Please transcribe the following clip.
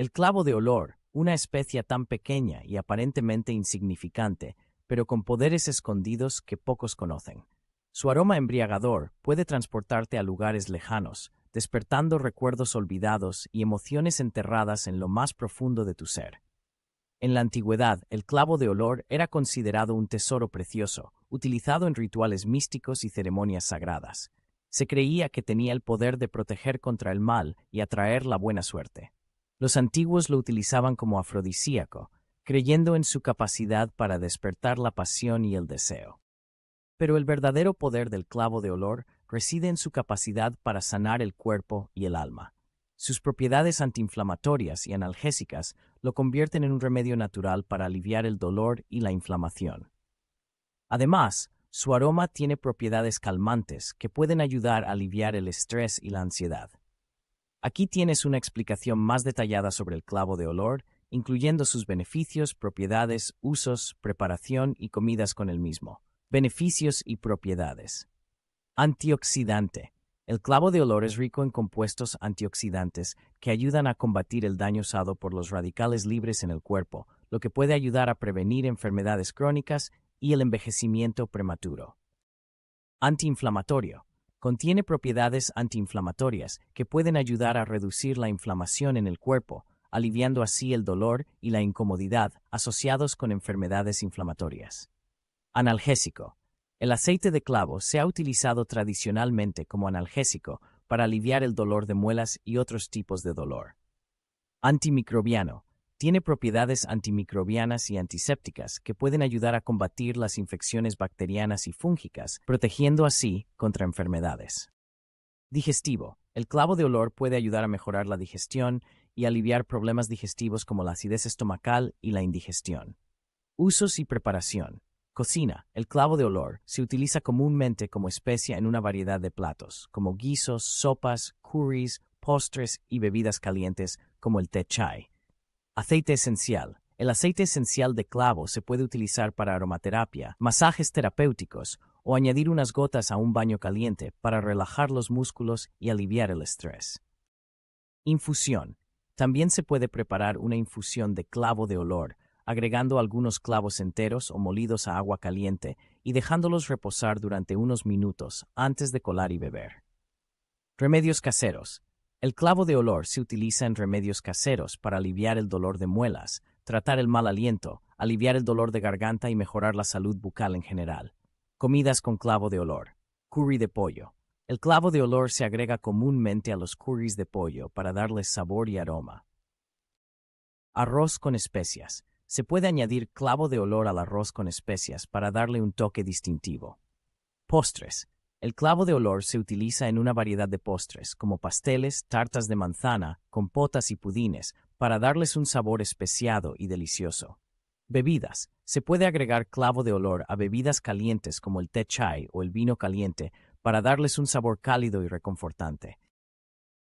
El clavo de olor, una especie tan pequeña y aparentemente insignificante, pero con poderes escondidos que pocos conocen. Su aroma embriagador puede transportarte a lugares lejanos, despertando recuerdos olvidados y emociones enterradas en lo más profundo de tu ser. En la antigüedad, el clavo de olor era considerado un tesoro precioso, utilizado en rituales místicos y ceremonias sagradas. Se creía que tenía el poder de proteger contra el mal y atraer la buena suerte. Los antiguos lo utilizaban como afrodisíaco, creyendo en su capacidad para despertar la pasión y el deseo. Pero el verdadero poder del clavo de olor reside en su capacidad para sanar el cuerpo y el alma. Sus propiedades antiinflamatorias y analgésicas lo convierten en un remedio natural para aliviar el dolor y la inflamación. Además, su aroma tiene propiedades calmantes que pueden ayudar a aliviar el estrés y la ansiedad. Aquí tienes una explicación más detallada sobre el clavo de olor, incluyendo sus beneficios, propiedades, usos, preparación y comidas con el mismo. Beneficios y propiedades. Antioxidante. El clavo de olor es rico en compuestos antioxidantes que ayudan a combatir el daño usado por los radicales libres en el cuerpo, lo que puede ayudar a prevenir enfermedades crónicas y el envejecimiento prematuro. Antiinflamatorio. Contiene propiedades antiinflamatorias que pueden ayudar a reducir la inflamación en el cuerpo, aliviando así el dolor y la incomodidad asociados con enfermedades inflamatorias. Analgésico. El aceite de clavo se ha utilizado tradicionalmente como analgésico para aliviar el dolor de muelas y otros tipos de dolor. Antimicrobiano tiene propiedades antimicrobianas y antisépticas que pueden ayudar a combatir las infecciones bacterianas y fúngicas, protegiendo así contra enfermedades. Digestivo. El clavo de olor puede ayudar a mejorar la digestión y aliviar problemas digestivos como la acidez estomacal y la indigestión. Usos y preparación. Cocina. El clavo de olor se utiliza comúnmente como especia en una variedad de platos, como guisos, sopas, curries, postres y bebidas calientes como el té chai. Aceite esencial. El aceite esencial de clavo se puede utilizar para aromaterapia, masajes terapéuticos o añadir unas gotas a un baño caliente para relajar los músculos y aliviar el estrés. Infusión. También se puede preparar una infusión de clavo de olor, agregando algunos clavos enteros o molidos a agua caliente y dejándolos reposar durante unos minutos antes de colar y beber. Remedios caseros. El clavo de olor se utiliza en remedios caseros para aliviar el dolor de muelas, tratar el mal aliento, aliviar el dolor de garganta y mejorar la salud bucal en general. Comidas con clavo de olor. Curry de pollo. El clavo de olor se agrega comúnmente a los curries de pollo para darles sabor y aroma. Arroz con especias. Se puede añadir clavo de olor al arroz con especias para darle un toque distintivo. Postres. El clavo de olor se utiliza en una variedad de postres, como pasteles, tartas de manzana, compotas y pudines, para darles un sabor especiado y delicioso. Bebidas. Se puede agregar clavo de olor a bebidas calientes como el té chai o el vino caliente para darles un sabor cálido y reconfortante.